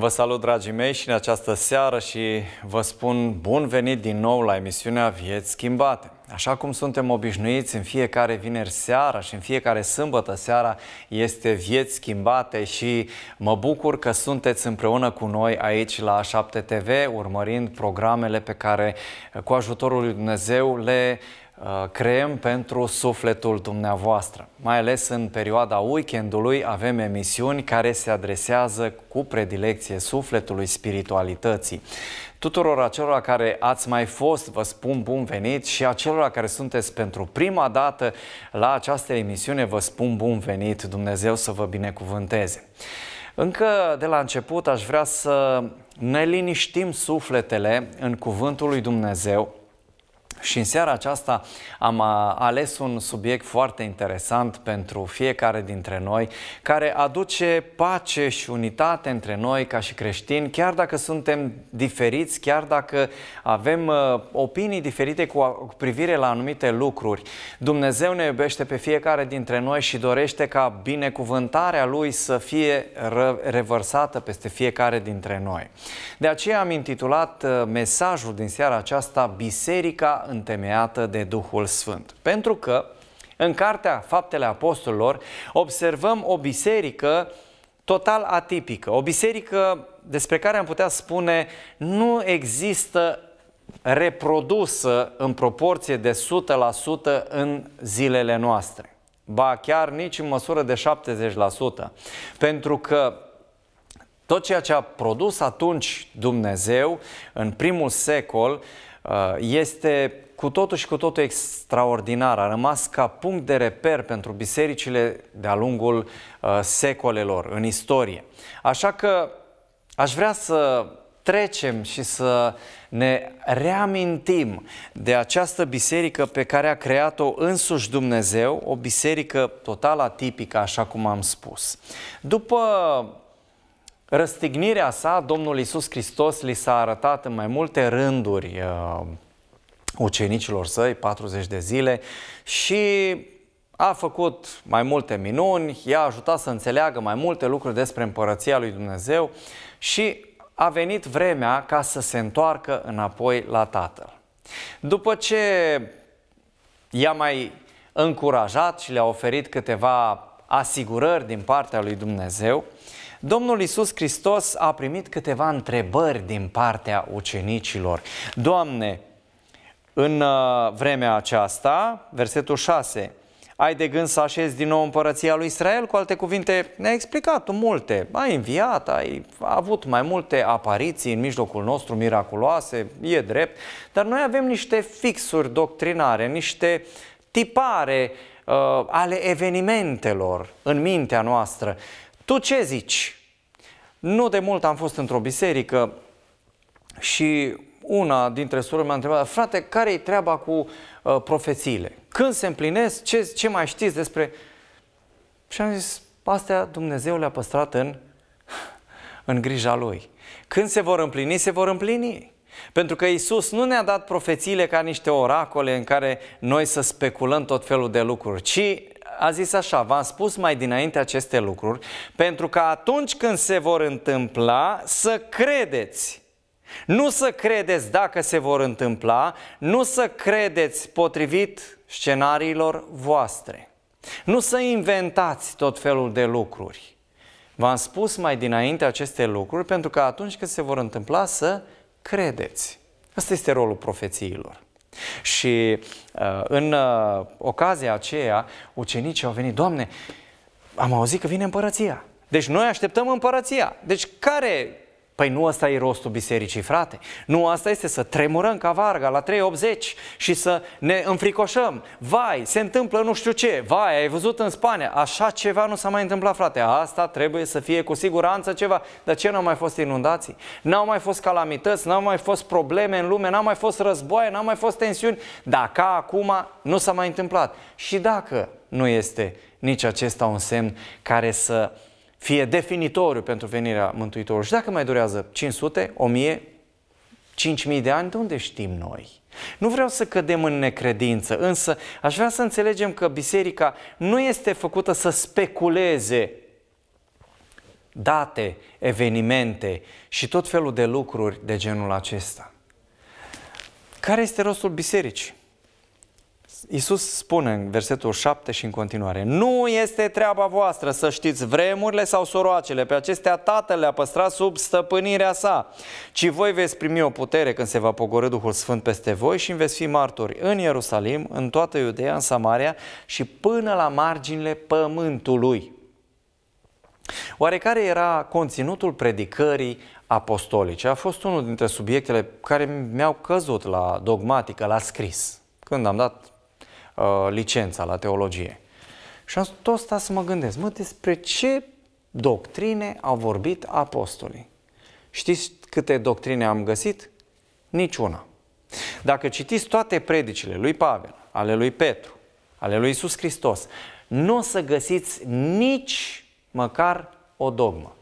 Vă salut, dragii mei, și în această seară și vă spun bun venit din nou la emisiunea Vieți Schimbate. Așa cum suntem obișnuiți în fiecare vineri seara și în fiecare sâmbătă seara este Vieți Schimbate și mă bucur că sunteți împreună cu noi aici la 7 TV urmărind programele pe care cu ajutorul lui Dumnezeu le Uh, creăm pentru sufletul dumneavoastră. Mai ales în perioada weekendului avem emisiuni care se adresează cu predilecție sufletului spiritualității. Tuturor acelora care ați mai fost, vă spun bun venit și acelora care sunteți pentru prima dată la această emisiune, vă spun bun venit, Dumnezeu să vă binecuvânteze. Încă de la început aș vrea să ne liniștim sufletele în cuvântul lui Dumnezeu, și în seara aceasta am ales un subiect foarte interesant pentru fiecare dintre noi, care aduce pace și unitate între noi ca și creștini, chiar dacă suntem diferiți, chiar dacă avem opinii diferite cu privire la anumite lucruri. Dumnezeu ne iubește pe fiecare dintre noi și dorește ca binecuvântarea Lui să fie revărsată peste fiecare dintre noi. De aceea am intitulat mesajul din seara aceasta Biserica întemeiată de Duhul Sfânt. Pentru că în cartea Faptele Apostolilor observăm o biserică total atipică, o biserică despre care am putea spune nu există reprodusă în proporție de 100% în zilele noastre. Ba chiar nici în măsură de 70%. Pentru că tot ceea ce a produs atunci Dumnezeu, în primul secol, Uh, este cu totul și cu totul extraordinar. A rămas ca punct de reper pentru bisericile de-a lungul uh, secolelor în istorie. Așa că aș vrea să trecem și să ne reamintim de această biserică pe care a creat-o însuși Dumnezeu, o biserică total atipică, așa cum am spus. După Răstignirea sa, Domnul Iisus Hristos li s-a arătat în mai multe rânduri uh, ucenicilor săi, 40 de zile, și a făcut mai multe minuni, i-a ajutat să înțeleagă mai multe lucruri despre împărăția lui Dumnezeu și a venit vremea ca să se întoarcă înapoi la Tatăl. După ce i-a mai încurajat și le-a oferit câteva asigurări din partea lui Dumnezeu, Domnul Iisus Hristos a primit câteva întrebări din partea ucenicilor. Doamne, în uh, vremea aceasta, versetul 6, ai de gând să așezi din nou împărăția lui Israel? Cu alte cuvinte, ne-ai explicat multe, ai înviat, ai avut mai multe apariții în mijlocul nostru miraculoase, e drept, dar noi avem niște fixuri doctrinare, niște tipare uh, ale evenimentelor în mintea noastră. Tu ce zici? Nu de mult am fost într-o biserică și una dintre surori m-a întrebat, frate, care e treaba cu uh, profețiile? Când se împlinesc? Ce, ce mai știți despre... Și am zis, astea Dumnezeu le-a păstrat în, în grija Lui. Când se vor împlini, se vor împlini. Pentru că Isus nu ne-a dat profețiile ca niște oracole în care noi să speculăm tot felul de lucruri, ci a zis așa, v-am spus mai dinainte aceste lucruri, pentru că atunci când se vor întâmpla, să credeți. Nu să credeți dacă se vor întâmpla, nu să credeți potrivit scenariilor voastre. Nu să inventați tot felul de lucruri. V-am spus mai dinainte aceste lucruri pentru că atunci când se vor întâmpla să credeți. Asta este rolul profețiilor. Și uh, în uh, ocazia aceea, ucenicii au venit, Doamne, am auzit că vine împărăția. Deci noi așteptăm împărăția. Deci care Păi nu asta e rostul bisericii, frate. Nu asta este să tremurăm ca varga la 3.80 și să ne înfricoșăm. Vai, se întâmplă nu știu ce. Vai, ai văzut în Spania. Așa ceva nu s-a mai întâmplat, frate. Asta trebuie să fie cu siguranță ceva. Dar ce n-au mai fost inundații? N-au mai fost calamități, n-au mai fost probleme în lume, n-au mai fost războaie, n-au mai fost tensiuni. Dacă acum nu s-a mai întâmplat. Și dacă nu este nici acesta un semn care să uh, fie definitoriu pentru venirea Mântuitorului. Și dacă mai durează 500, 1000, 5000 de ani, de unde știm noi? Nu vreau să cădem în necredință, însă aș vrea să înțelegem că biserica nu este făcută să speculeze date, evenimente și tot felul de lucruri de genul acesta. Care este rostul bisericii? Iisus spune în versetul 7 și în continuare, Nu este treaba voastră să știți vremurile sau soroacele, pe acestea Tatăl le-a păstrat sub stăpânirea sa, ci voi veți primi o putere când se va pogorâ Duhul Sfânt peste voi și veți fi martori în Ierusalim, în toată Iudeea, în Samaria și până la marginile pământului. Oare care era conținutul predicării apostolice? A fost unul dintre subiectele care mi-au căzut la dogmatică, la scris, când am dat Uh, licența la teologie. Și am tot stat să mă gândesc, mă, despre ce doctrine au vorbit apostolii? Știți câte doctrine am găsit? Niciuna. Dacă citiți toate predicile lui Pavel, ale lui Petru, ale lui Isus Hristos, nu o să găsiți nici măcar o dogmă.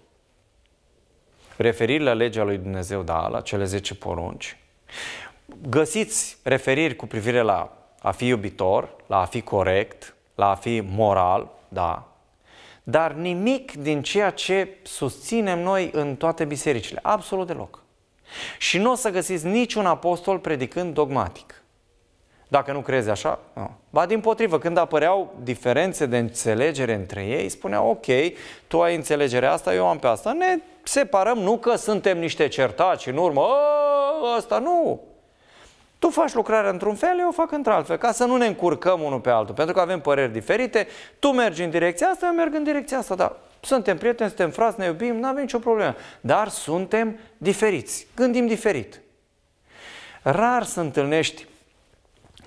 Referiri la legea lui Dumnezeu, da, la cele 10 porunci. Găsiți referiri cu privire la a fi iubitor, la a fi corect, la a fi moral, da, dar nimic din ceea ce susținem noi în toate bisericile, absolut deloc. Și nu o să găsiți niciun apostol predicând dogmatic. Dacă nu crezi așa, nu. Ba din potrivă, când apăreau diferențe de înțelegere între ei, spunea, ok, tu ai înțelegerea asta, eu am pe asta, ne separăm, nu că suntem niște certaci în urmă, ă, ă, ăsta nu, tu faci lucrarea într-un fel, eu fac într-altfel, ca să nu ne încurcăm unul pe altul, pentru că avem păreri diferite, tu mergi în direcția asta, eu merg în direcția asta, da. Suntem prieteni, suntem frați, ne iubim, nu avem nicio problemă, dar suntem diferiți, gândim diferit. Rar să întâlnești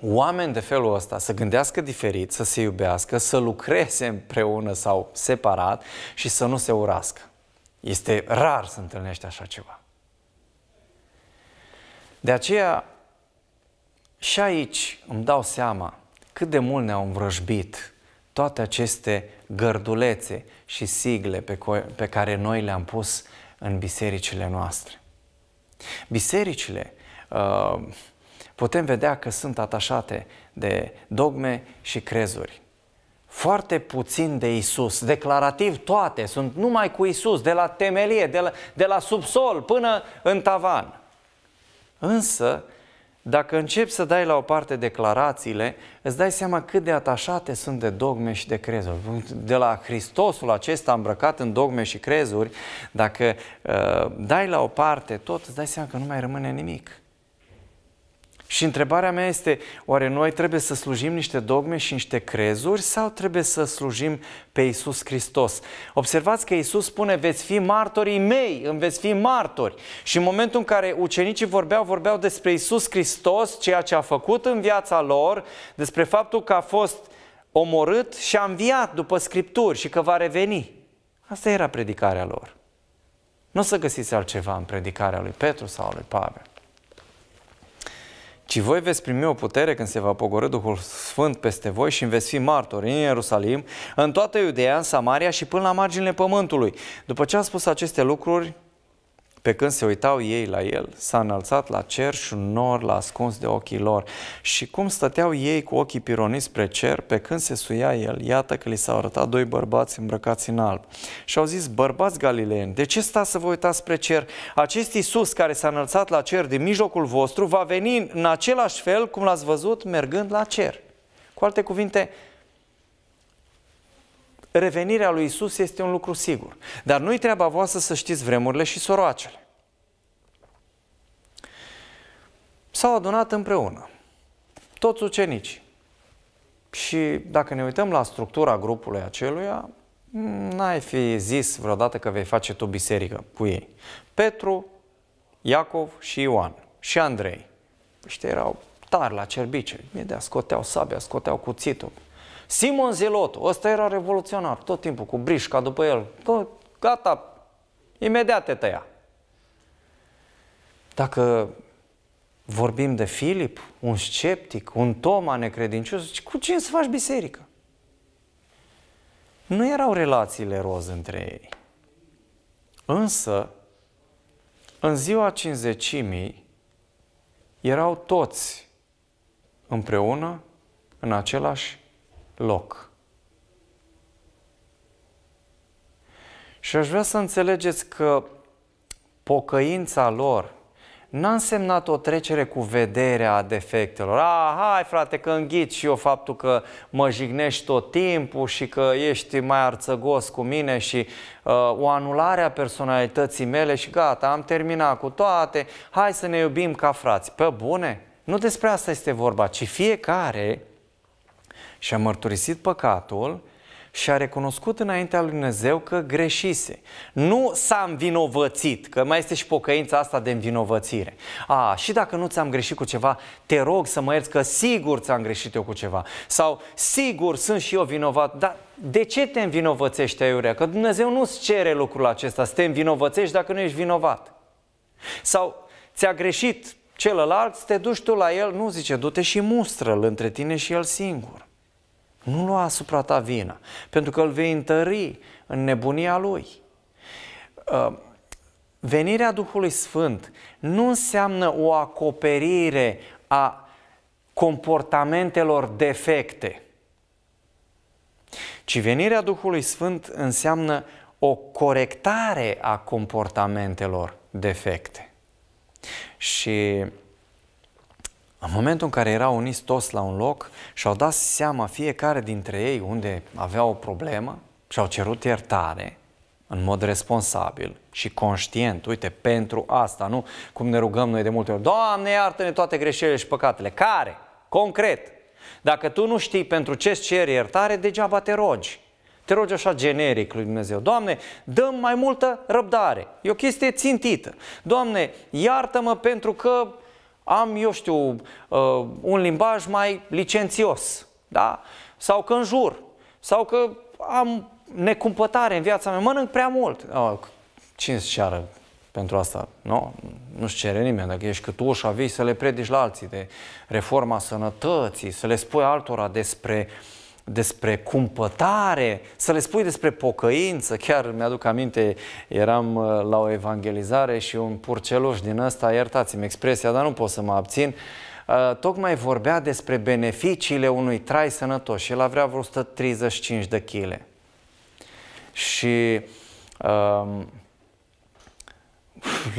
oameni de felul ăsta să gândească diferit, să se iubească, să lucreze împreună sau separat și să nu se urască. Este rar să întâlnești așa ceva. De aceea, și aici îmi dau seama cât de mult ne-au învrăjbit toate aceste gărdulețe și sigle pe, pe care noi le-am pus în bisericile noastre. Bisericile uh, putem vedea că sunt atașate de dogme și crezuri. Foarte puțin de Isus, declarativ toate, sunt numai cu Isus, de la temelie, de la, de la subsol până în tavan. Însă, dacă începi să dai la o parte declarațiile, îți dai seama cât de atașate sunt de dogme și de crezuri. De la Hristosul acesta îmbrăcat în dogme și crezuri, dacă uh, dai la o parte tot, îți dai seama că nu mai rămâne nimic. Și întrebarea mea este, oare noi trebuie să slujim niște dogme și niște crezuri sau trebuie să slujim pe Iisus Hristos? Observați că Iisus spune, veți fi martorii mei, îmi veți fi martori. Și în momentul în care ucenicii vorbeau, vorbeau despre Iisus Hristos, ceea ce a făcut în viața lor, despre faptul că a fost omorât și a înviat după Scripturi și că va reveni. Asta era predicarea lor. Nu o să găsiți altceva în predicarea lui Petru sau lui Pavel ci voi veți primi o putere când se va pogorâ Duhul Sfânt peste voi și veți fi martori în Ierusalim, în toată Iudeea, în Samaria și până la marginile pământului. După ce a spus aceste lucruri, pe când se uitau ei la el, s-a înălțat la cer și un nor l-a ascuns de ochii lor. Și cum stăteau ei cu ochii pironiți spre cer, pe când se suia el, iată că li s-au arătat doi bărbați îmbrăcați în alb. Și au zis, bărbați galileeni, de ce stați să vă uitați spre cer? Acest Iisus care s-a înălțat la cer din mijlocul vostru va veni în același fel cum l-ați văzut mergând la cer. Cu alte cuvinte, revenirea lui Isus este un lucru sigur. Dar nu-i treaba voastră să știți vremurile și soroacele. S-au adunat împreună, toți ucenicii. Și dacă ne uităm la structura grupului aceluia, n-ai fi zis vreodată că vei face tu biserică cu ei. Petru, Iacov și Ioan și Andrei. Ăștia erau tari la cerbice. Mie de scoteau sabia, scoteau cuțitul, Simon Zilot, ăsta era revoluționar, tot timpul, cu brișca după el. gata, imediat te tăia. Dacă vorbim de Filip, un sceptic, un Toma necredincios, cu cine să faci biserică? Nu erau relațiile roz între ei. Însă, în ziua cinzecimii, erau toți împreună în același loc. Și aș vrea să înțelegeți că pocăința lor n-a însemnat o trecere cu vederea a defectelor. A, hai frate că înghiți și eu faptul că mă jignești tot timpul și că ești mai arțăgos cu mine și uh, o anulare a personalității mele și gata, am terminat cu toate, hai să ne iubim ca frați. Pe bune? Nu despre asta este vorba, ci fiecare și a mărturisit păcatul și a recunoscut înaintea lui Dumnezeu că greșise. Nu s-a învinovățit, că mai este și pocăința asta de învinovățire. A, și dacă nu ți-am greșit cu ceva, te rog să mă ierți că sigur ți-am greșit eu cu ceva. Sau sigur sunt și eu vinovat, dar de ce te învinovățești aiurea? Că Dumnezeu nu-ți cere lucrul acesta, să te învinovățești dacă nu ești vinovat. Sau ți-a greșit celălalt, te duci tu la el, nu zice, du-te și mustră între tine și el singur. Nu lua asupra ta vina, pentru că îl vei întări în nebunia lui. Uh, venirea Duhului Sfânt nu înseamnă o acoperire a comportamentelor defecte, ci venirea Duhului Sfânt înseamnă o corectare a comportamentelor defecte. Și în momentul în care erau uniți toți la un loc și-au dat seama fiecare dintre ei unde avea o problemă și-au cerut iertare în mod responsabil și conștient, uite, pentru asta, nu cum ne rugăm noi de multe ori, Doamne, iartă-ne toate greșelile și păcatele. Care? Concret. Dacă tu nu știi pentru ce îți ceri iertare, degeaba te rogi. Te rogi așa generic lui Dumnezeu. Doamne, dăm mai multă răbdare. E o chestie țintită. Doamne, iartă-mă pentru că am, eu știu, uh, un limbaj mai licențios, da? Sau că înjur, sau că am necumpătare în viața mea, mănânc prea mult. Oh, cine se ceară pentru asta? No? nu se cere nimeni. Dacă ești cât tu și avei să le predici la alții de reforma sănătății, să le spui altora despre uh, despre cumpătare, să le spui despre pocăință. Chiar mi-aduc aminte, eram uh, la o evangelizare și un purceluș din ăsta, iertați-mi expresia, dar nu pot să mă abțin, uh, tocmai vorbea despre beneficiile unui trai sănătos și el avea vreo 135 de chile. Și um,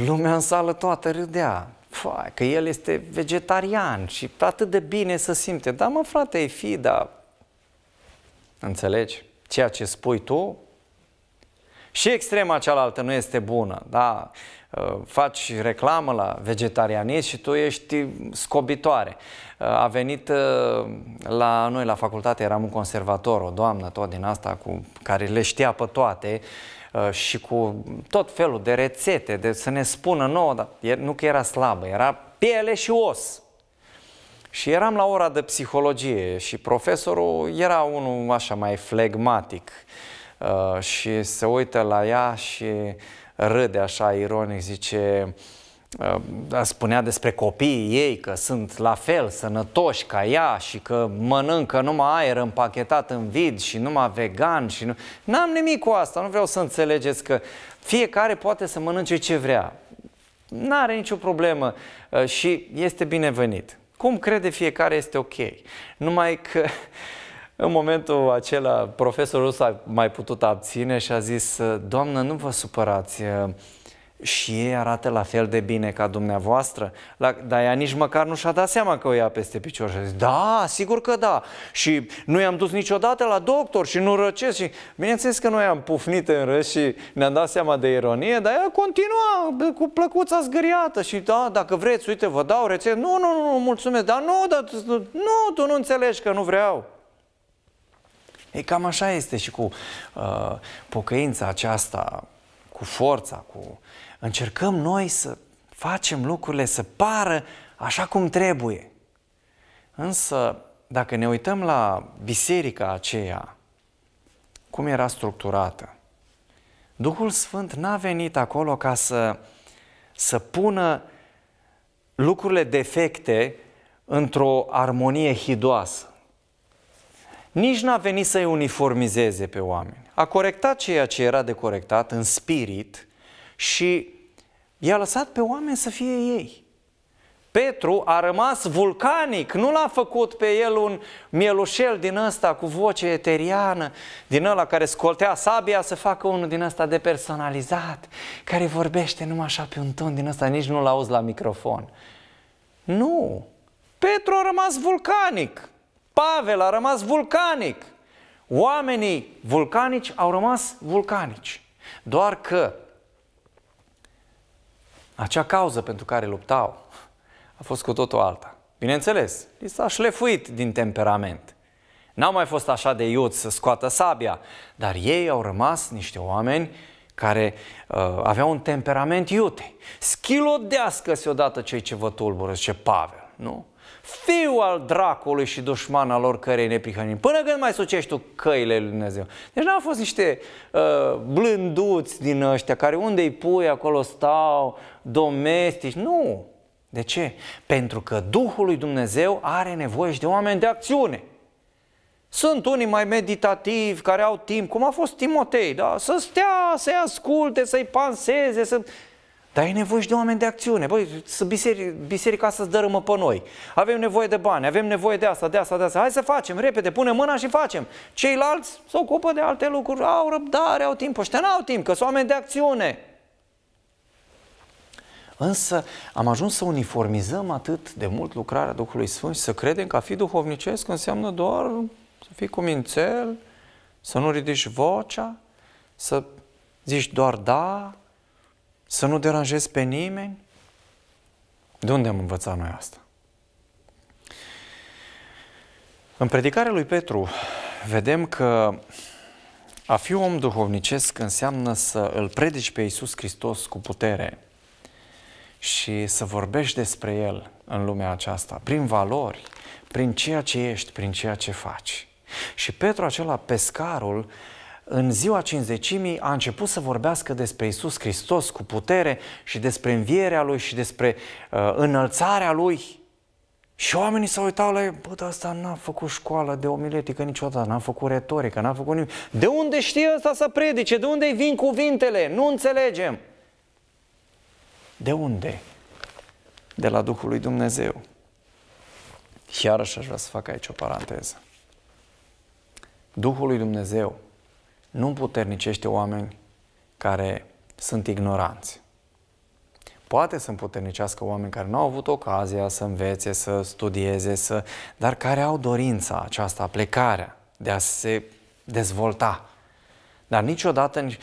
lumea în sală toată râdea, Fai, că el este vegetarian și atât de bine să simte. Da, mă, frate, e fi, dar Înțelegi? Ceea ce spui tu și extrema cealaltă nu este bună, da? Uh, faci reclamă la vegetarianism și tu ești scobitoare. Uh, a venit uh, la noi la facultate, eram un conservator, o doamnă tot din asta cu, care le știa pe toate și cu tot felul de rețete, de să ne spună nouă, dar nu că era slabă, era piele și os. Și eram la ora de psihologie și profesorul era unul așa mai flegmatic uh, și se uită la ea și râde așa ironic, zice, uh, spunea despre copiii ei că sunt la fel sănătoși ca ea și că mănâncă numai aer împachetat în vid și numai vegan și nu... N-am nimic cu asta, nu vreau să înțelegeți că fiecare poate să mănânce ce vrea. N-are nicio problemă uh, și este binevenit cum crede fiecare este ok. Numai că în momentul acela profesorul s-a mai putut abține și a zis, Doamnă, nu vă supărați, și ei arată la fel de bine ca dumneavoastră, la, dar ea nici măcar nu și-a dat seama că o ia peste picior și a zis, da, sigur că da, și nu i-am dus niciodată la doctor și nu răcesc și bineînțeles că noi am pufnit în râs și ne-am dat seama de ironie, dar ea continua cu plăcuța zgâriată și da, dacă vreți, uite, vă dau rețetă, nu, nu, nu, mulțumesc, dar nu, dar, nu, tu nu înțelegi că nu vreau. Ei, cam așa este și cu uh, pocăința aceasta, cu forța, cu încercăm noi să facem lucrurile să pară așa cum trebuie. Însă, dacă ne uităm la biserica aceea, cum era structurată, Duhul Sfânt n-a venit acolo ca să, să pună lucrurile defecte într-o armonie hidoasă. Nici n-a venit să-i uniformizeze pe oameni. A corectat ceea ce era de corectat în spirit, și i-a lăsat pe oameni să fie ei. Petru a rămas vulcanic, nu l-a făcut pe el un mielușel din ăsta cu voce eteriană, din ăla care scoltea sabia să facă unul din ăsta de personalizat, care vorbește numai așa pe un ton din ăsta, nici nu-l auzi la microfon. Nu! Petru a rămas vulcanic, Pavel a rămas vulcanic, oamenii vulcanici au rămas vulcanici. Doar că acea cauză pentru care luptau a fost cu totul alta. Bineînțeles, li s-a șlefuit din temperament. N-au mai fost așa de iuți să scoată sabia, dar ei au rămas niște oameni care uh, aveau un temperament iute. Schilodească se odată cei ce vă tulbură, zice Pavel, nu? Fiul al dracului și dușman al oricărei neprihănim, până când mai sucești tu căile lui Dumnezeu. Deci n-au fost niște uh, blânduți din ăștia care unde îi pui acolo stau, domestici. Nu! De ce? Pentru că Duhul lui Dumnezeu are nevoie și de oameni de acțiune. Sunt unii mai meditativi, care au timp, cum a fost Timotei, da? să stea, să-i asculte, să-i panseze, să... Dar ai nevoie și de oameni de acțiune. Băi, să biserica, biserica să-ți dărâmă pe noi. Avem nevoie de bani, avem nevoie de asta, de asta, de asta. Hai să facem, repede, punem mâna și facem. Ceilalți se ocupă de alte lucruri, au răbdare, au timp. Ăștia n-au timp, că sunt oameni de acțiune. Însă am ajuns să uniformizăm atât de mult lucrarea Duhului Sfânt și să credem că a fi duhovnicesc înseamnă doar să fii cumințel, să nu ridici vocea, să zici doar da, să nu deranjezi pe nimeni. De unde am învățat noi asta? În predicarea lui Petru vedem că a fi om duhovnicesc înseamnă să îl predici pe Iisus Hristos cu putere – și să vorbești despre El în lumea aceasta, prin valori, prin ceea ce ești, prin ceea ce faci. Și Petru acela, pescarul, în ziua cinzecimii a început să vorbească despre Isus Hristos cu putere și despre învierea Lui și despre uh, înălțarea Lui. Și oamenii s-au uitat la el, bă, dar asta n-a făcut școală de omiletică niciodată, n-a făcut retorică, n-a făcut nimic. De unde știe ăsta să predice? De unde vin cuvintele? Nu înțelegem. De unde? De la Duhul lui Dumnezeu. Și iarăși aș vrea să fac aici o paranteză. Duhul lui Dumnezeu nu împuternicește oameni care sunt ignoranți. Poate să împuternicească oameni care nu au avut ocazia să învețe, să studieze, să... dar care au dorința aceasta, plecarea de a se dezvolta, dar niciodată uh,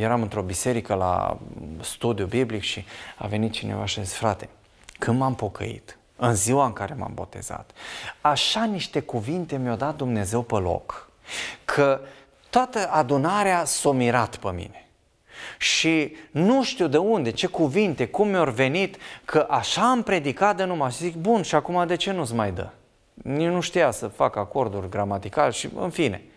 eram într-o biserică la studiu biblic și a venit cineva și a zis, frate, când m-am pocăit, în ziua în care m-am botezat, așa niște cuvinte mi-a dat Dumnezeu pe loc, că toată adunarea s-a mirat pe mine. Și nu știu de unde, ce cuvinte, cum mi-au venit, că așa am predicat de numai și zic, bun, și acum de ce nu-ți mai dă? Nici nu știa să fac acorduri gramaticali și în fine –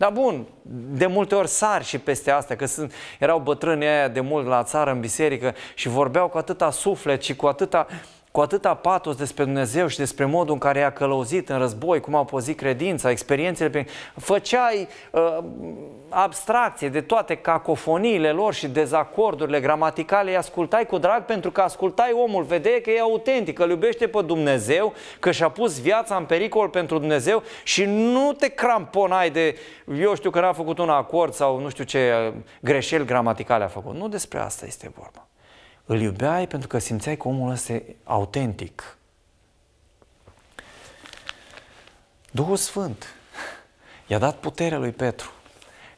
dar bun, de multe ori sar și peste asta, că sunt, erau bătrâni aia de mult la țară în biserică și vorbeau cu atâta suflet și cu atâta cu atâta patos despre Dumnezeu și despre modul în care i-a călăuzit în război, cum a pozit credința, experiențele pe... Făceai uh, abstracție de toate cacofoniile lor și dezacordurile gramaticale, îi ascultai cu drag pentru că ascultai omul, vedeai că e autentic, că îl iubește pe Dumnezeu, că și-a pus viața în pericol pentru Dumnezeu și nu te cramponai de eu știu că n-a făcut un acord sau nu știu ce greșeli gramaticale a făcut. Nu despre asta este vorba. Îl iubeai pentru că simțeai că omul ăsta e autentic. Duhul Sfânt i-a dat puterea lui Petru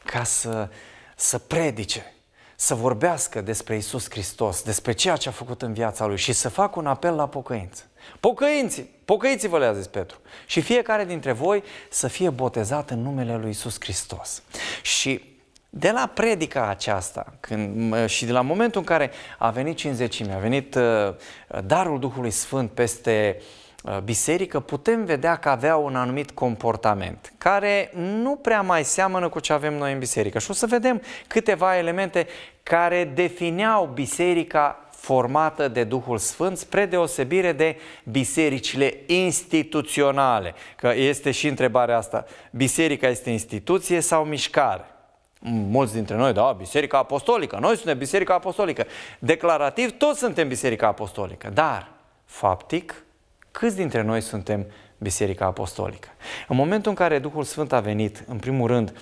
ca să, să predice, să vorbească despre Isus Hristos, despre ceea ce a făcut în viața lui și să facă un apel la pocăință. Pocăinții, pocăiți-vă le-a zis Petru. Și fiecare dintre voi să fie botezat în numele lui Isus Hristos. Și de la predica aceasta când, și de la momentul în care a venit cinzecimea, a venit uh, darul Duhului Sfânt peste uh, biserică, putem vedea că avea un anumit comportament care nu prea mai seamănă cu ce avem noi în biserică. Și o să vedem câteva elemente care defineau biserica formată de Duhul Sfânt, spre deosebire de bisericile instituționale. Că este și întrebarea asta, biserica este instituție sau mișcare? mulți dintre noi, da, Biserica Apostolică, noi suntem Biserica Apostolică. Declarativ toți suntem Biserica Apostolică, dar faptic, câți dintre noi suntem Biserica Apostolică? În momentul în care Duhul Sfânt a venit, în primul rând,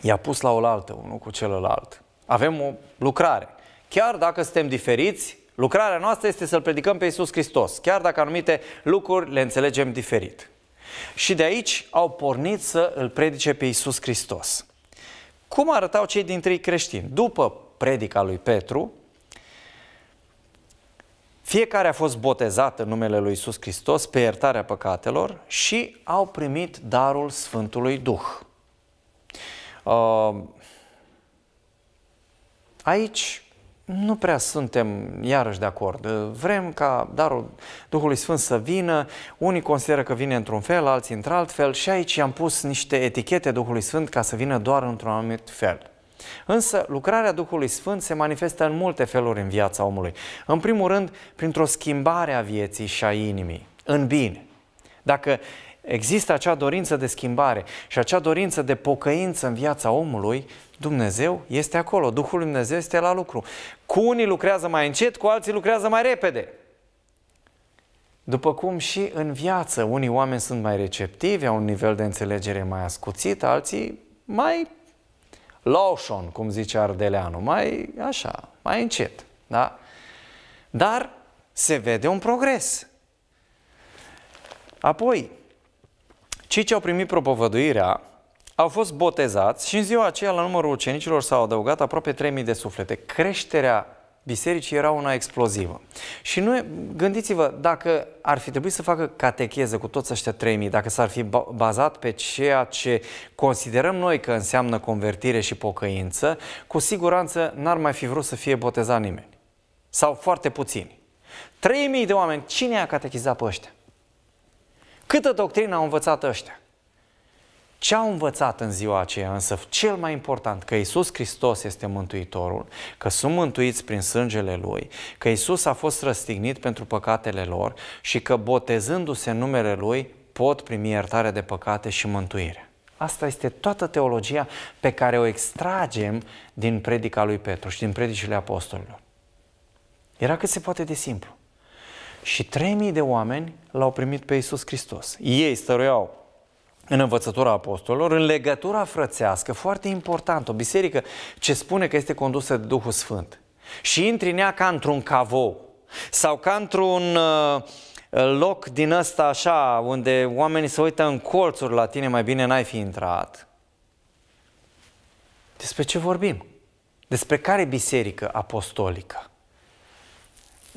i-a pus la oaltă unul cu celălalt. Avem o lucrare. Chiar dacă suntem diferiți, lucrarea noastră este să-L predicăm pe Iisus Hristos, chiar dacă anumite lucruri le înțelegem diferit. Și de aici au pornit să îl predice pe Iisus Hristos. Cum arătau cei din trei creștini? După predica lui Petru, fiecare a fost botezat în numele lui Isus Hristos pe iertarea păcatelor și au primit darul Sfântului Duh. Uh, aici nu prea suntem iarăși de acord. Vrem ca darul Duhului Sfânt să vină, unii consideră că vine într-un fel, alții într-alt fel și aici am pus niște etichete Duhului Sfânt ca să vină doar într-un anumit fel. Însă, lucrarea Duhului Sfânt se manifestă în multe feluri în viața omului. În primul rând, printr-o schimbare a vieții și a inimii, în bine. Dacă există acea dorință de schimbare și acea dorință de pocăință în viața omului, Dumnezeu este acolo, Duhul Lui Dumnezeu este la lucru. Cu unii lucrează mai încet, cu alții lucrează mai repede. După cum și în viață, unii oameni sunt mai receptivi, au un nivel de înțelegere mai ascuțit, alții mai lotion, cum zice Ardeleanu, mai așa, mai încet. Da? Dar se vede un progres. Apoi, cei ce au primit propovăduirea au fost botezați și în ziua aceea la numărul ucenicilor s-au adăugat aproape 3.000 de suflete. Creșterea bisericii era una explozivă. Și nu, gândiți-vă, dacă ar fi trebuit să facă catecheză cu toți ăștia 3000, dacă s-ar fi bazat pe ceea ce considerăm noi că înseamnă convertire și pocăință, cu siguranță n-ar mai fi vrut să fie botezat nimeni. Sau foarte puțini. 3000 de oameni, cine a catechizat pe ăștia? Câtă doctrină au învățat ăștia? Ce au învățat în ziua aceea însă, cel mai important, că Isus Hristos este Mântuitorul, că sunt mântuiți prin sângele Lui, că Isus a fost răstignit pentru păcatele lor și că botezându-se în numele Lui pot primi iertare de păcate și mântuire. Asta este toată teologia pe care o extragem din predica lui Petru și din predicile apostolilor. Era cât se poate de simplu. Și 3.000 de oameni l-au primit pe Iisus Hristos. Ei stăruiau în învățătura apostolilor, în legătura frățească, foarte important, o biserică ce spune că este condusă de Duhul Sfânt. Și intri în ea ca într-un cavou sau ca într-un uh, loc din ăsta așa, unde oamenii se uită în colțuri la tine, mai bine n-ai fi intrat. Despre ce vorbim? Despre care biserică apostolică?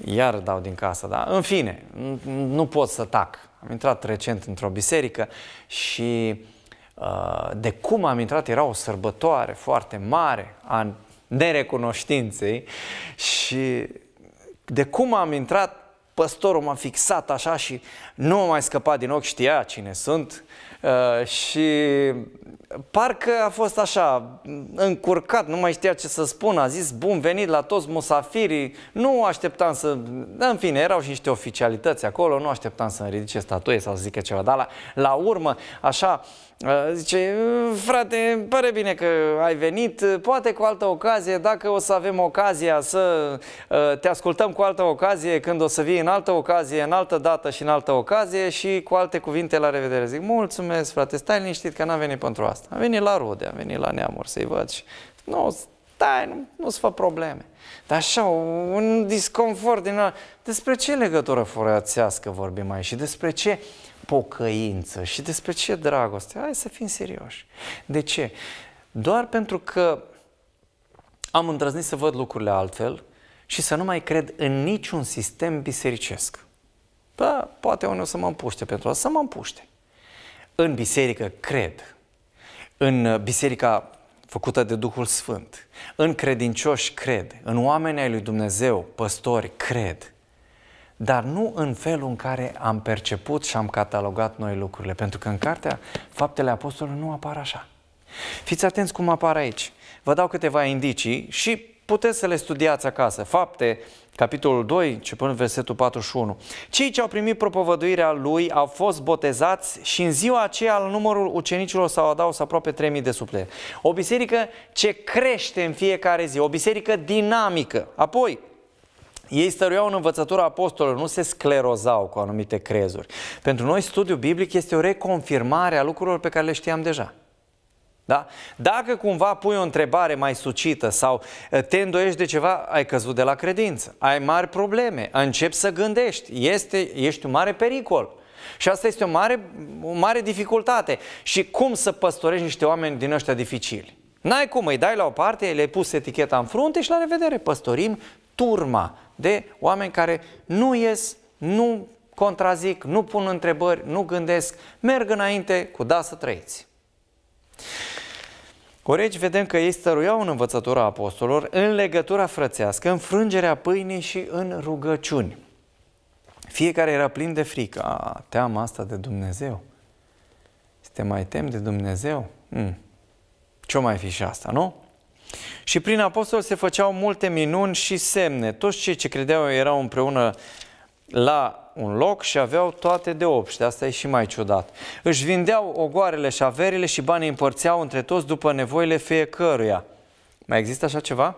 Iar dau din casă, da? În fine, nu pot să tac. Am intrat recent într-o biserică și uh, de cum am intrat era o sărbătoare foarte mare a nerecunoștinței și de cum am intrat, păstorul m-a fixat așa și nu m-a mai scăpat din ochi, știa cine sunt Uh, și parcă a fost așa, încurcat, nu mai știa ce să spun, a zis bun venit la toți musafirii, nu așteptam să... În fine, erau și niște oficialități acolo, nu așteptam să-mi ridice statuie sau să zică ceva, dar la, la urmă, așa, uh, Zice, frate, pare bine că ai venit, poate cu altă ocazie, dacă o să avem ocazia să uh, te ascultăm cu altă ocazie, când o să vii în altă ocazie, în altă dată și în altă ocazie și cu alte cuvinte la revedere. Zic, mulțumesc! mulțumesc, frate, stai liniștit că n-am venit pentru asta. Am venit la rude, am venit la neamuri să-i văd și nu, stai, nu, nu-ți fă probleme. Dar așa, un disconfort din ala. Despre ce legătură furățească vorbim aici și despre ce pocăință și despre ce dragoste? Hai să fim serioși. De ce? Doar pentru că am îndrăznit să văd lucrurile altfel și să nu mai cred în niciun sistem bisericesc. Bă, poate unul să mă împuște pentru asta, să mă împuște în biserică cred, în uh, biserica făcută de Duhul Sfânt, în credincioși cred, în oamenii lui Dumnezeu, păstori, cred, dar nu în felul în care am perceput și am catalogat noi lucrurile, pentru că în cartea Faptele Apostolului nu apar așa. Fiți atenți cum apar aici. Vă dau câteva indicii și puteți să le studiați acasă. Fapte, capitolul 2, începând versetul 41. Cei ce au primit propovăduirea lui au fost botezați și în ziua aceea al numărul ucenicilor s-au adaus aproape 3000 de suple. O biserică ce crește în fiecare zi, o biserică dinamică. Apoi, ei stăruiau în învățătura apostolilor, nu se sclerozau cu anumite crezuri. Pentru noi studiul biblic este o reconfirmare a lucrurilor pe care le știam deja. Da? Dacă cumva pui o întrebare mai sucită sau eh, te îndoiești de ceva, ai căzut de la credință, ai mari probleme, începi să gândești, este, ești un mare pericol. Și asta este o mare, o mare dificultate. Și cum să păstorești niște oameni din ăștia dificili? N-ai cum, îi dai la o parte, le-ai pus eticheta în frunte și la revedere, păstorim turma de oameni care nu ies, nu contrazic, nu pun întrebări, nu gândesc, merg înainte cu da să trăiți. Coregi vedem că ei stăruiau în învățătura apostolilor, în legătura frățească, în frângerea pâinii și în rugăciuni. Fiecare era plin de frică. A, teama asta de Dumnezeu. Este mai tem de Dumnezeu? Hmm. Ce-o mai fi și asta, nu? Și prin apostol se făceau multe minuni și semne. Toți cei ce credeau erau împreună la un loc și aveau toate de obște. Asta e și mai ciudat. Își vindeau ogoarele și averile și banii împărțeau între toți după nevoile fiecăruia. Mai există așa ceva?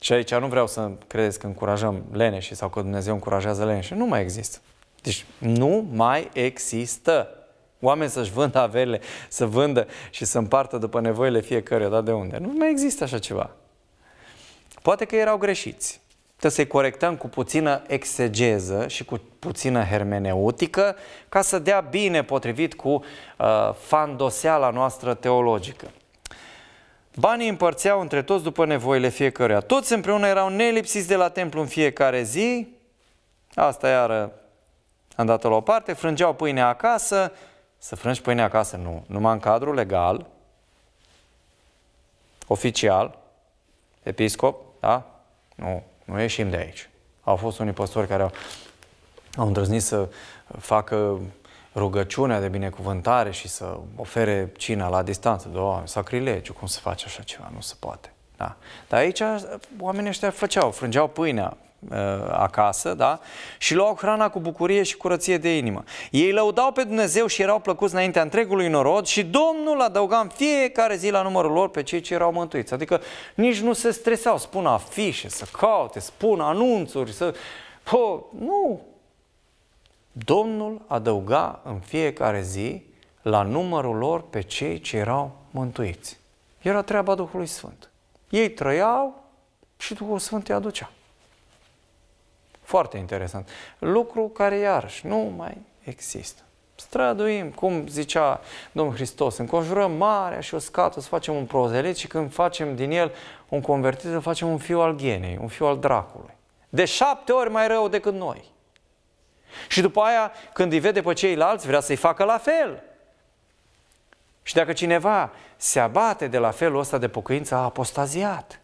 Și aici nu vreau să credeți că încurajăm leneșii sau că Dumnezeu încurajează leneșii. Nu mai există. Deci nu mai există. Oameni să-și vândă averile, să vândă și să împartă după nevoile fiecăruia, dar de unde? Nu mai există așa ceva. Poate că erau greșiți trebuie să-i corectăm cu puțină exegeză și cu puțină hermeneutică ca să dea bine potrivit cu uh, fandoseala noastră teologică. Banii împărțeau între toți după nevoile fiecăruia. Toți împreună erau nelipsiți de la templu în fiecare zi. Asta iară am dat-o la o parte. Frângeau pâine acasă. Să frângi pâine acasă? Nu. Numai în cadrul legal, oficial, episcop, da? Nu, nu ieșim de aici. Au fost unii păstori care au, au îndrăznit să facă rugăciunea de binecuvântare și să ofere cina la distanță doamne, Sacrilegiu, cum se face așa ceva? Nu se poate. Da. Dar aici oamenii ăștia făceau, frângeau pâinea, Uh, acasă, da? Și luau hrana cu bucurie și curăție de inimă. Ei lăudau pe Dumnezeu și erau plăcuți înaintea întregului norod și Domnul adăuga în fiecare zi la numărul lor pe cei ce erau mântuiți. Adică nici nu se stresau, spun afișe, să caute, spun anunțuri, să... Po, nu! Domnul adăuga în fiecare zi la numărul lor pe cei ce erau mântuiți. Era treaba Duhului Sfânt. Ei trăiau și Duhul Sfânt îi aducea. Foarte interesant. Lucru care iarăși nu mai există. Străduim, cum zicea Domnul Hristos, înconjurăm marea și uscatul să facem un prozelit și când facem din el un convertit, să facem un fiu al ghenei, un fiu al dracului. De șapte ori mai rău decât noi. Și după aia, când îi vede pe ceilalți, vrea să-i facă la fel. Și dacă cineva se abate de la felul ăsta de pocăință, a apostaziat.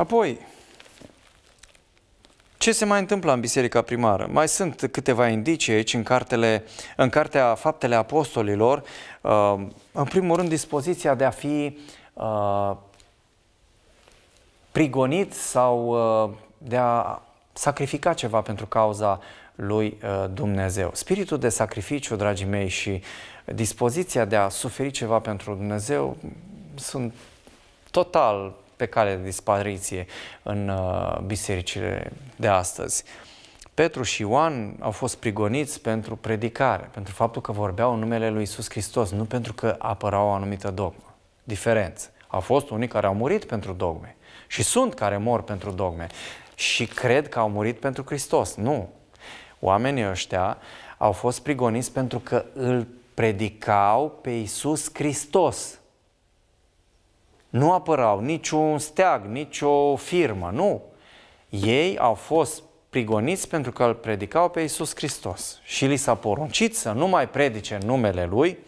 Apoi, ce se mai întâmplă în biserica primară? Mai sunt câteva indicii aici în, cartele, în cartea Faptele Apostolilor. Uh, în primul rând, dispoziția de a fi uh, prigonit sau uh, de a sacrifica ceva pentru cauza lui Dumnezeu. Spiritul de sacrificiu, dragii mei, și dispoziția de a suferi ceva pentru Dumnezeu sunt total pe cale de dispariție în uh, bisericile de astăzi. Petru și Ioan au fost prigoniți pentru predicare, pentru faptul că vorbeau în numele lui Isus Hristos, nu pentru că apărau o anumită dogmă. Diferență. Au fost unii care au murit pentru dogme și sunt care mor pentru dogme și cred că au murit pentru Hristos. Nu. Oamenii ăștia au fost prigoniți pentru că îl predicau pe Isus Hristos, nu apărau niciun steag, nicio firmă, nu. Ei au fost prigoniți pentru că îl predicau pe Iisus Hristos și li s-a poruncit să nu mai predice numele Lui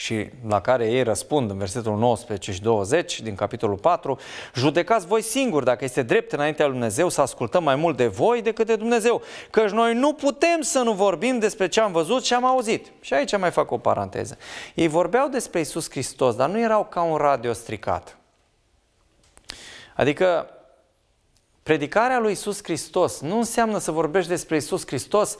și la care ei răspund în versetul 19 și 20 din capitolul 4, judecați voi singuri dacă este drept înaintea lui Dumnezeu să ascultăm mai mult de voi decât de Dumnezeu, căci noi nu putem să nu vorbim despre ce am văzut și am auzit. Și aici mai fac o paranteză. Ei vorbeau despre Isus Hristos, dar nu erau ca un radio stricat. Adică Predicarea lui Isus Hristos nu înseamnă să vorbești despre Isus Hristos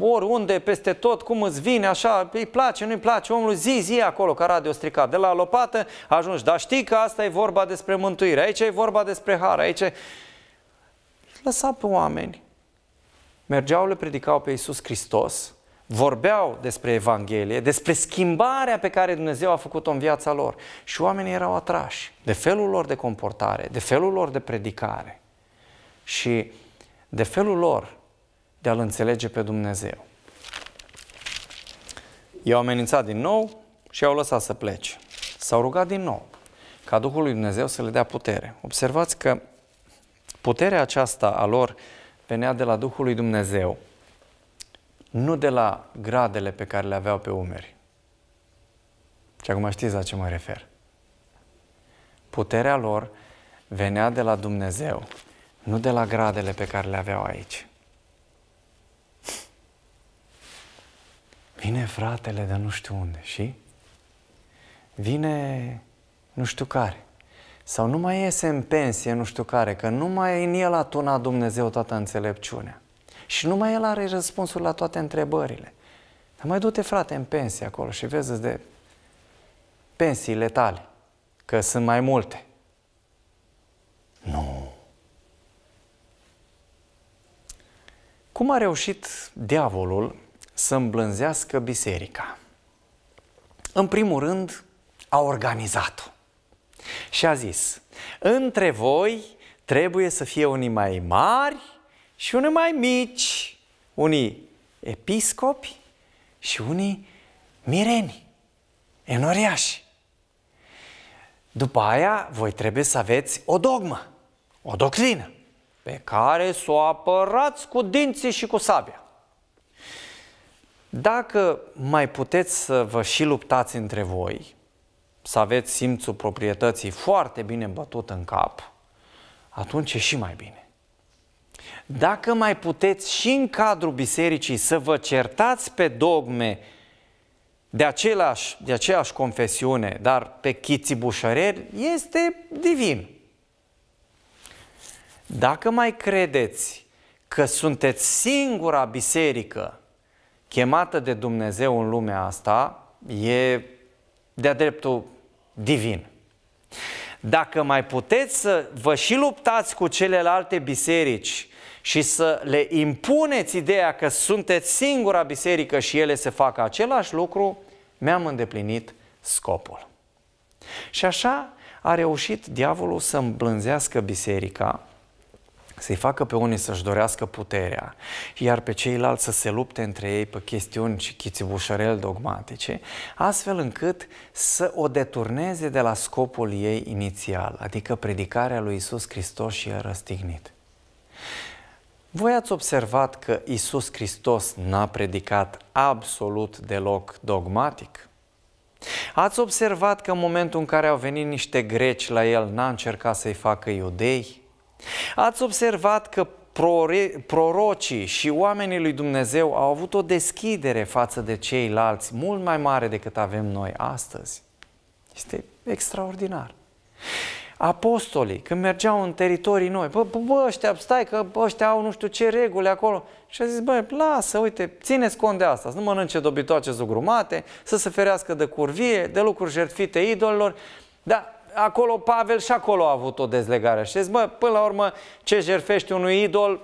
oriunde, peste tot, cum îți vine, așa, îi place, nu-i place, omul zi, zi acolo, ca radio stricat, de la lopată ajungi, dar știi că asta e vorba despre mântuire, aici e vorba despre har, aici e... Lăsa pe oameni. Mergeau, le predicau pe Isus Hristos, vorbeau despre Evanghelie, despre schimbarea pe care Dumnezeu a făcut-o în viața lor și oamenii erau atrași de felul lor de comportare, de felul lor de predicare și de felul lor de a-L înțelege pe Dumnezeu. I-au amenințat din nou și i-au lăsat să plece. S-au rugat din nou ca Duhul lui Dumnezeu să le dea putere. Observați că puterea aceasta a lor venea de la Duhul lui Dumnezeu, nu de la gradele pe care le aveau pe umeri. Și acum știți la ce mă refer. Puterea lor venea de la Dumnezeu nu de la gradele pe care le aveau aici. Vine fratele de nu știu unde și vine nu știu care. Sau nu mai iese în pensie nu știu care, că nu mai e în el atuna Dumnezeu toată înțelepciunea. Și mai el are răspunsul la toate întrebările. Dar mai du-te, frate, în pensie acolo și vezi de pensiile tale, că sunt mai multe. Nu. Cum a reușit diavolul să îmblânzească biserica? În primul rând, a organizat-o. Și a zis, între voi trebuie să fie unii mai mari și unii mai mici, unii episcopi și unii mireni, enoriași. După aia, voi trebuie să aveți o dogmă, o doctrină pe care să o apărați cu dinții și cu sabia. Dacă mai puteți să vă și luptați între voi, să aveți simțul proprietății foarte bine bătut în cap, atunci e și mai bine. Dacă mai puteți și în cadrul bisericii să vă certați pe dogme de, același, de aceeași confesiune, dar pe chiții bușăreri, este divin. Dacă mai credeți că sunteți singura biserică chemată de Dumnezeu în lumea asta, e de-a dreptul divin. Dacă mai puteți să vă și luptați cu celelalte biserici și să le impuneți ideea că sunteți singura biserică și ele se facă același lucru, mi-am îndeplinit scopul. Și așa a reușit diavolul să îmblânzească biserica să-i facă pe unii să-și dorească puterea, iar pe ceilalți să se lupte între ei pe chestiuni și chițibușărel dogmatice, astfel încât să o deturneze de la scopul ei inițial, adică predicarea lui Isus Hristos și a răstignit. Voi ați observat că Isus Hristos n-a predicat absolut deloc dogmatic? Ați observat că în momentul în care au venit niște greci la el, n-a încercat să-i facă iudei? Ați observat că prorocii și oamenii lui Dumnezeu au avut o deschidere față de ceilalți mult mai mare decât avem noi astăzi. Este extraordinar. Apostolii, când mergeau în teritorii noi, bă, bă, bă ăștia, stai că ăștia au nu știu ce reguli acolo. Și a zis, băi, lasă, uite, țineți cont de asta, să nu mănânce dobitoace zugrumate, să se ferească de curvie, de lucruri jertfite idolilor, dar acolo Pavel și acolo a avut o dezlegare. Și zici, până la urmă, ce jerfești unui idol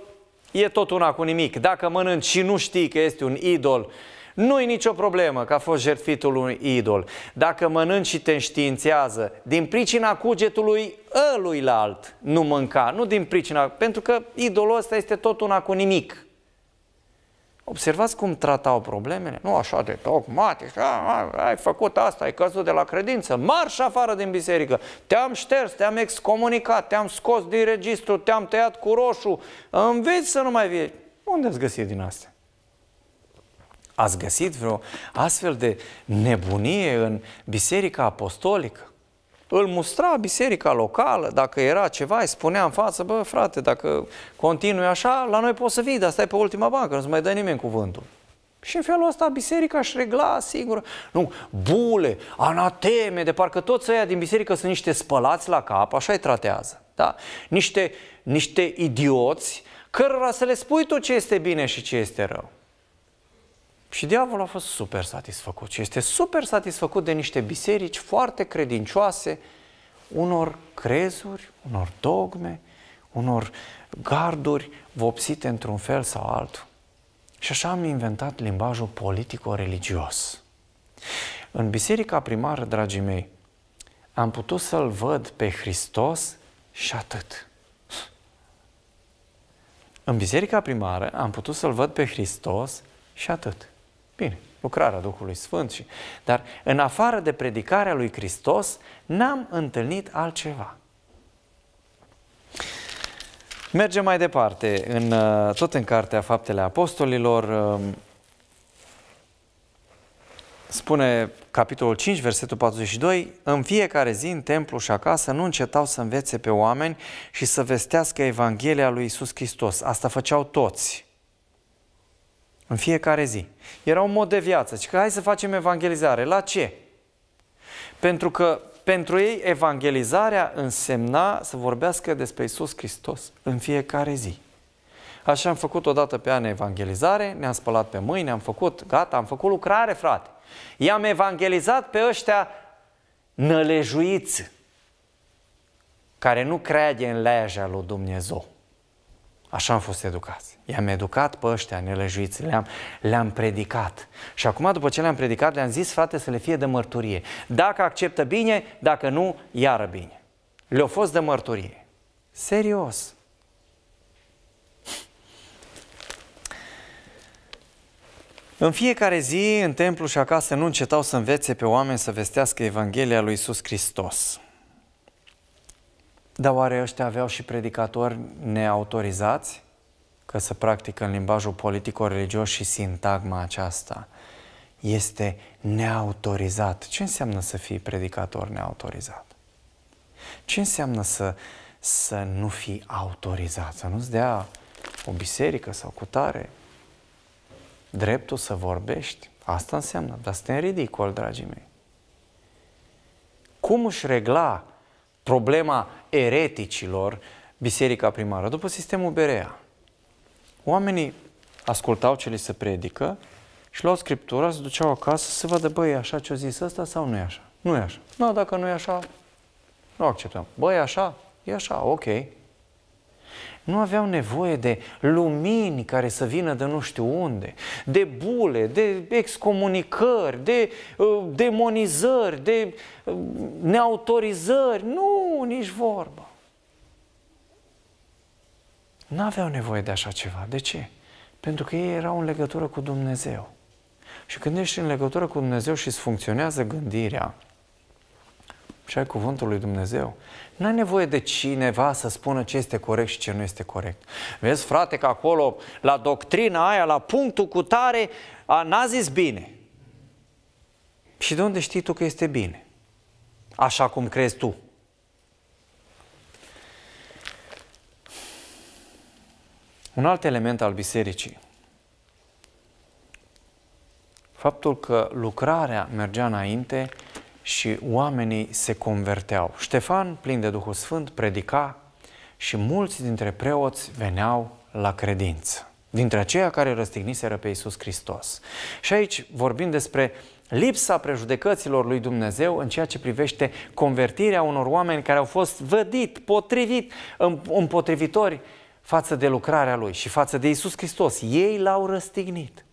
e tot una cu nimic. Dacă mănânci și nu știi că este un idol, nu-i nicio problemă că a fost jertfitul unui idol. Dacă mănânci și te înștiințează, din pricina cugetului ăluilalt nu mânca, nu din pricina, pentru că idolul ăsta este tot una cu nimic. Observați cum tratau problemele, nu așa de dogmatic, a, a, ai făcut asta, ai căzut de la credință, marș afară din biserică, te-am șters, te-am excomunicat, te-am scos din registru, te-am tăiat cu roșu, înveți să nu mai vii. Unde ați găsit din astea? Ați găsit vreo astfel de nebunie în biserica apostolică? îl mustra biserica locală, dacă era ceva, îi spunea în față, bă, frate, dacă continui așa, la noi poți să vii, dar stai pe ultima bancă, nu-ți mai dă nimeni cuvântul. Și în felul ăsta biserica își regla sigur, Nu, bule, anateme, de parcă toți ăia din biserică sunt niște spălați la cap, așa îi tratează. Da? Niște, niște idioți cărora să le spui tu ce este bine și ce este rău. Și diavolul a fost super satisfăcut și este super satisfăcut de niște biserici foarte credincioase, unor crezuri, unor dogme, unor garduri vopsite într-un fel sau altul. Și așa am inventat limbajul politico-religios. În biserica primară, dragii mei, am putut să-L văd pe Hristos și atât. În biserica primară am putut să-L văd pe Hristos și atât. Bine, lucrarea Duhului Sfânt. Și... Dar în afară de predicarea lui Hristos, n-am întâlnit altceva. Mergem mai departe, în, uh, tot în Cartea Faptele Apostolilor, um, spune capitolul 5, versetul 42, în fiecare zi în templu și acasă nu încetau să învețe pe oameni și să vestească Evanghelia lui Isus Hristos. Asta făceau toți. În fiecare zi. Era un mod de viață. Și că hai să facem evangelizare. La ce? Pentru că pentru ei evangelizarea însemna să vorbească despre Isus Hristos în fiecare zi. Așa am făcut odată pe an evangelizare, ne-am spălat pe mâini, am făcut, gata, am făcut lucrare, frate. I-am evangelizat pe ăștia nălejuiți, care nu crede în legea lui Dumnezeu. Așa am fost educați. I-am educat pe ăștia nelejuiți, le-am, le-am predicat. Și acum, după ce le-am predicat, le-am zis, frate, să le fie de mărturie. Dacă acceptă bine, dacă nu, iară bine. Le-a fost de mărturie. Serios. În fiecare zi, în templu și acasă, nu încetau să învețe pe oameni să vestească Evanghelia lui Isus Hristos. Dar oare ăștia aveau și predicatori neautorizați? că se practică în limbajul politico-religios și sintagma aceasta este neautorizat. Ce înseamnă să fii predicator neautorizat? Ce înseamnă să, să nu fii autorizat? Să nu-ți dea o biserică sau cutare dreptul să vorbești? Asta înseamnă, dar te ridicol, dragii mei. Cum își regla problema ereticilor biserica primară? După sistemul Berea. Oamenii ascultau ce li se predică și luau Scriptura, se duceau acasă să vadă, băi, e așa ce-a zis ăsta sau nu e așa? Nu e așa. Nu, dacă nu e așa, nu acceptăm. Băi, e așa? E așa, ok. Nu aveau nevoie de lumini care să vină de nu știu unde, de bule, de excomunicări, de uh, demonizări, de uh, neautorizări. Nu, nici vorba. Nu aveau nevoie de așa ceva. De ce? Pentru că ei erau în legătură cu Dumnezeu. Și când ești în legătură cu Dumnezeu și îți funcționează gândirea și ai cuvântul lui Dumnezeu, nu ai nevoie de cineva să spună ce este corect și ce nu este corect. Vezi, frate, că acolo, la doctrina aia, la punctul cu tare, n-a zis bine. Și de unde știi tu că este bine? Așa cum crezi tu. Un alt element al bisericii, faptul că lucrarea mergea înainte și oamenii se converteau. Ștefan, plin de Duhul Sfânt, predica și mulți dintre preoți veneau la credință, dintre aceia care răstigniseră pe Iisus Hristos. Și aici vorbim despre lipsa prejudecăților lui Dumnezeu în ceea ce privește convertirea unor oameni care au fost vădit, potrivit, împotrivitori față de lucrarea lui și față de Isus Hristos. Ei l-au răstignit.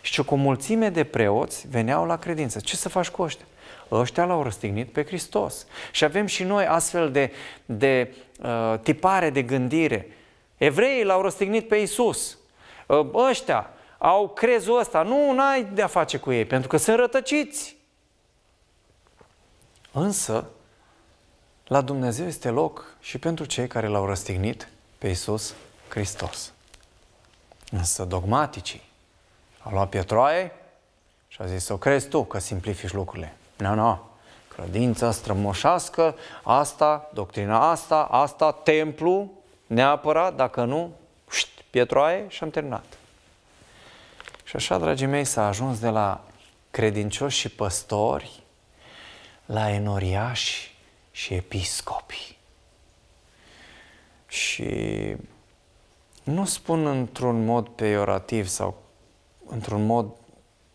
Și o mulțime de preoți veneau la credință. Ce să faci cu ăștia? Ăștia l-au răstignit pe Hristos. Și avem și noi astfel de, de uh, tipare de gândire. Evreii l-au răstignit pe Isus. Uh, ăștia au crezul ăsta. Nu, n-ai de-a face cu ei, pentru că sunt rătăciți. Însă, la Dumnezeu este loc și pentru cei care l-au răstignit pe Iisus Hristos. Însă dogmaticii au luat pietroaie și a zis, o crezi tu că simplifici lucrurile. Nu, no, nu. No. Credința strămoșească, asta, doctrina asta, asta, templu, neapărat, dacă nu, șt, pietroaie și am terminat. Și așa, dragii mei, s-a ajuns de la credincioși și păstori la enoriași și episcopi. Și nu spun într-un mod peiorativ sau într-un mod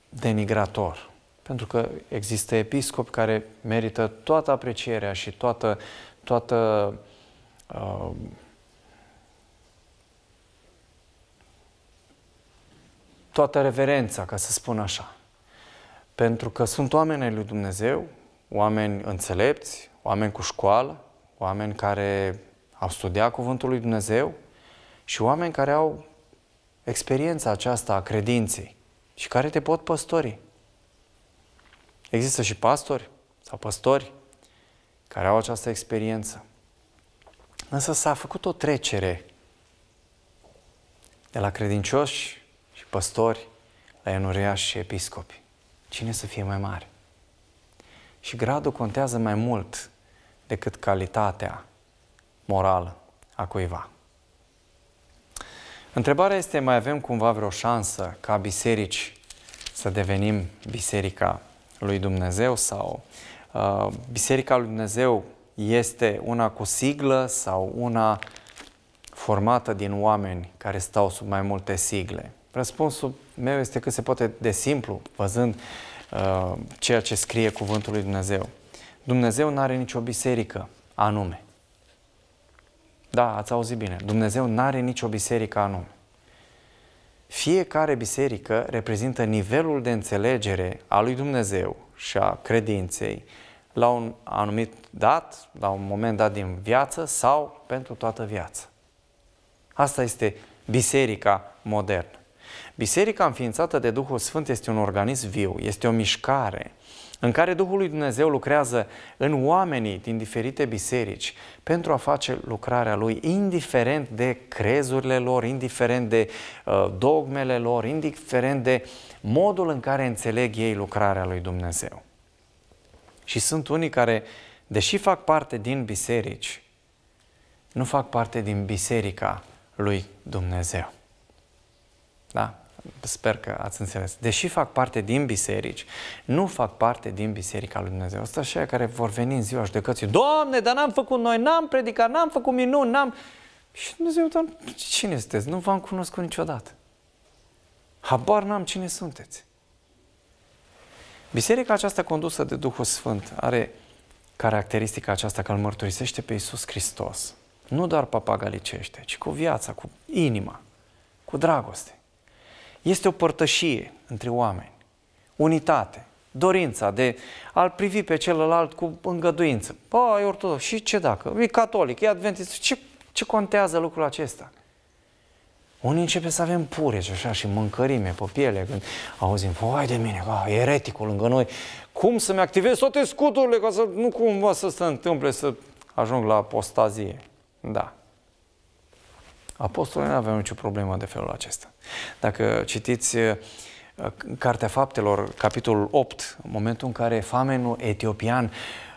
denigrator, pentru că există episcopi care merită toată aprecierea și toată, toată uh, toată reverența, ca să spun așa. Pentru că sunt oameni ai lui Dumnezeu, oameni înțelepți, oameni cu școală, oameni care au studiat Cuvântul lui Dumnezeu și oameni care au experiența aceasta a credinței și care te pot păstori. Există și pastori sau păstori care au această experiență. Însă s-a făcut o trecere de la credincioși și păstori la enuriași și episcopi. Cine să fie mai mare? Și gradul contează mai mult decât calitatea moral a cuiva. Întrebarea este, mai avem cumva vreo șansă ca biserici să devenim biserica lui Dumnezeu sau uh, biserica lui Dumnezeu este una cu siglă sau una formată din oameni care stau sub mai multe sigle? Răspunsul meu este cât se poate de simplu, văzând uh, ceea ce scrie Cuvântul lui Dumnezeu. Dumnezeu nu are nicio biserică anume. Da, ați auzit bine. Dumnezeu nu are nicio biserică anume. Fiecare biserică reprezintă nivelul de înțelegere a lui Dumnezeu și a credinței la un anumit dat, la un moment dat din viață sau pentru toată viața. Asta este biserica modernă. Biserica înființată de Duhul Sfânt este un organism viu, este o mișcare în care Duhul lui Dumnezeu lucrează în oamenii din diferite biserici pentru a face lucrarea Lui, indiferent de crezurile lor, indiferent de uh, dogmele lor, indiferent de modul în care înțeleg ei lucrarea Lui Dumnezeu. Și sunt unii care, deși fac parte din biserici, nu fac parte din biserica lui Dumnezeu. Da? Sper că ați înțeles. Deși fac parte din biserici, nu fac parte din Biserica lui Dumnezeu. Asta și care vor veni în ziua judecății. Doamne, dar n-am făcut noi, n-am predicat, n-am făcut minuni, n-am... Și Dumnezeu, dar cine sunteți? Nu v-am cunoscut niciodată. Habar n-am cine sunteți. Biserica aceasta condusă de Duhul Sfânt are caracteristica aceasta că îl mărturisește pe Iisus Hristos. Nu doar papagalicește, ci cu viața, cu inima, cu dragoste este o părtășie între oameni, unitate, dorința de a-l privi pe celălalt cu îngăduință. Bă, e ortodox, și ce dacă? E catolic, e adventist, ce, ce contează lucrul acesta? Unii începe să avem pureci așa și mâncărime pe piele când auzim, "Voi de mine, bă, ereticul lângă noi, cum să-mi activez toate scuturile ca să nu cumva să se întâmple să ajung la apostazie. Da, Apostolii nu aveau nicio problemă de felul acesta. Dacă citiți eh, Cartea Faptelor, capitolul 8, în momentul în care famenul etiopian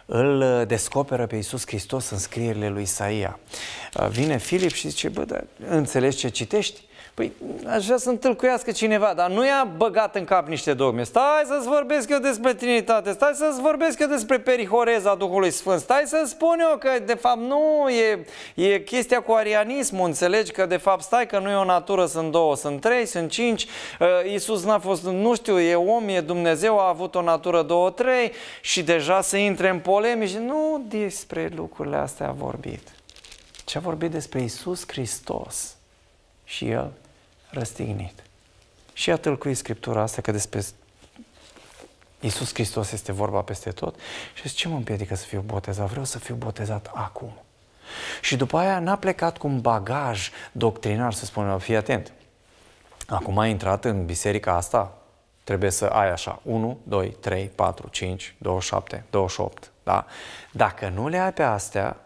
îl eh, descoperă pe Iisus Hristos în scrierile lui Isaia. Eh, vine Filip și zice, bă, dar înțelegi ce citești? Păi aș vrea să întâlcuiască cineva, dar nu i-a băgat în cap niște dogme. Stai să-ți vorbesc eu despre Trinitate, stai să-ți vorbesc eu despre perihoreza Duhului Sfânt, stai să spun eu că de fapt nu e, e chestia cu arianismul, înțelegi că de fapt stai că nu e o natură, sunt două, sunt trei, sunt cinci, ă, Iisus n-a fost, nu știu, e om, e Dumnezeu, a avut o natură două, trei și deja se intre în polemici. Nu despre lucrurile astea a vorbit, Ce a vorbit despre Isus Hristos și El răstignit. Și a tâlcuit Scriptura asta că despre Iisus Hristos este vorba peste tot și zice, ce mă împiedică să fiu botezat? Vreau să fiu botezat acum. Și după aia n-a plecat cu un bagaj doctrinar, să spunem, fii atent. Acum ai intrat în biserica asta, trebuie să ai așa, 1, 2, 3, 4, 5, 27, 28, da? Dacă nu le ai pe astea,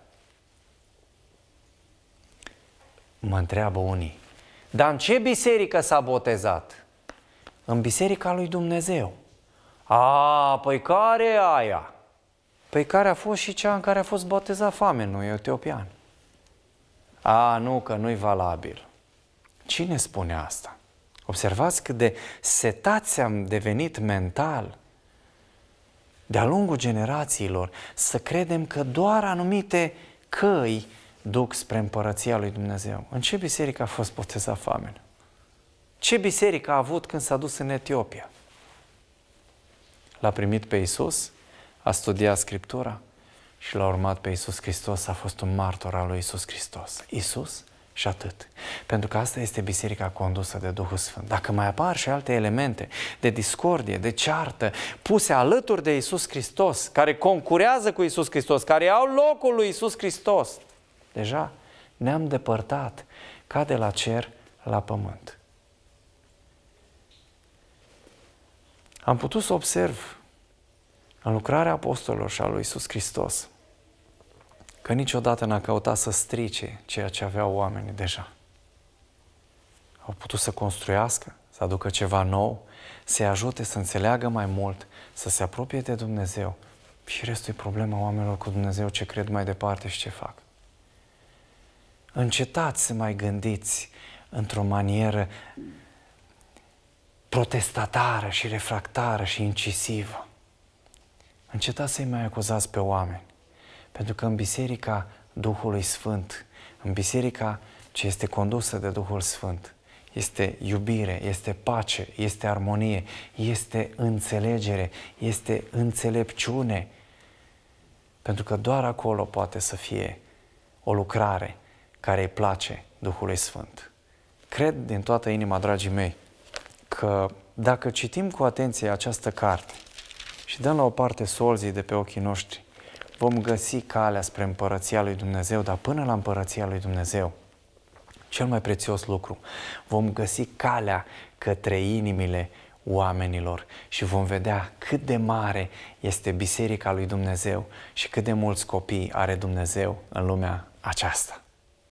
mă întreabă unii, dar în ce biserică s-a botezat? În biserica lui Dumnezeu. A, păi care e aia? Păi care a fost și cea în care a fost botezat famenul etiopian? A, nu, că nu-i valabil. Cine spune asta? Observați cât de setați am devenit mental de-a lungul generațiilor să credem că doar anumite căi duc spre împărăția lui Dumnezeu. În ce biserică a fost botezat Famen? Ce biserică a avut când s-a dus în Etiopia? L-a primit pe Isus, a studiat Scriptura și l-a urmat pe Isus Hristos, a fost un martor al lui Isus Hristos. Isus și atât. Pentru că asta este biserica condusă de Duhul Sfânt. Dacă mai apar și alte elemente de discordie, de ceartă, puse alături de Isus Hristos, care concurează cu Isus Hristos, care au locul lui Isus Hristos, Deja ne-am depărtat ca de la cer la pământ. Am putut să observ în lucrarea apostolilor și a lui Iisus Hristos că niciodată n-a căutat să strice ceea ce aveau oamenii deja. Au putut să construiască, să aducă ceva nou, să-i ajute să înțeleagă mai mult, să se apropie de Dumnezeu. Și restul e problema oamenilor cu Dumnezeu, ce cred mai departe și ce fac încetați să mai gândiți într-o manieră protestatară și refractară și incisivă. Încetați să-i mai acuzați pe oameni, pentru că în Biserica Duhului Sfânt, în Biserica ce este condusă de Duhul Sfânt, este iubire, este pace, este armonie, este înțelegere, este înțelepciune, pentru că doar acolo poate să fie o lucrare care îi place Duhului Sfânt. Cred din toată inima, dragii mei, că dacă citim cu atenție această carte și dăm la o parte solzii de pe ochii noștri, vom găsi calea spre împărăția lui Dumnezeu, dar până la împărăția lui Dumnezeu, cel mai prețios lucru, vom găsi calea către inimile oamenilor și vom vedea cât de mare este Biserica lui Dumnezeu și cât de mulți copii are Dumnezeu în lumea aceasta.